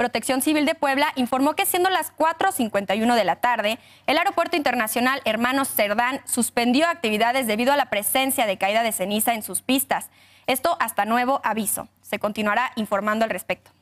Protección Civil de Puebla informó que siendo las 4.51 de la tarde, el Aeropuerto Internacional Hermanos Cerdán suspendió actividades debido a la presencia de caída de ceniza en sus pistas. Esto hasta nuevo aviso. Se continuará informando al respecto.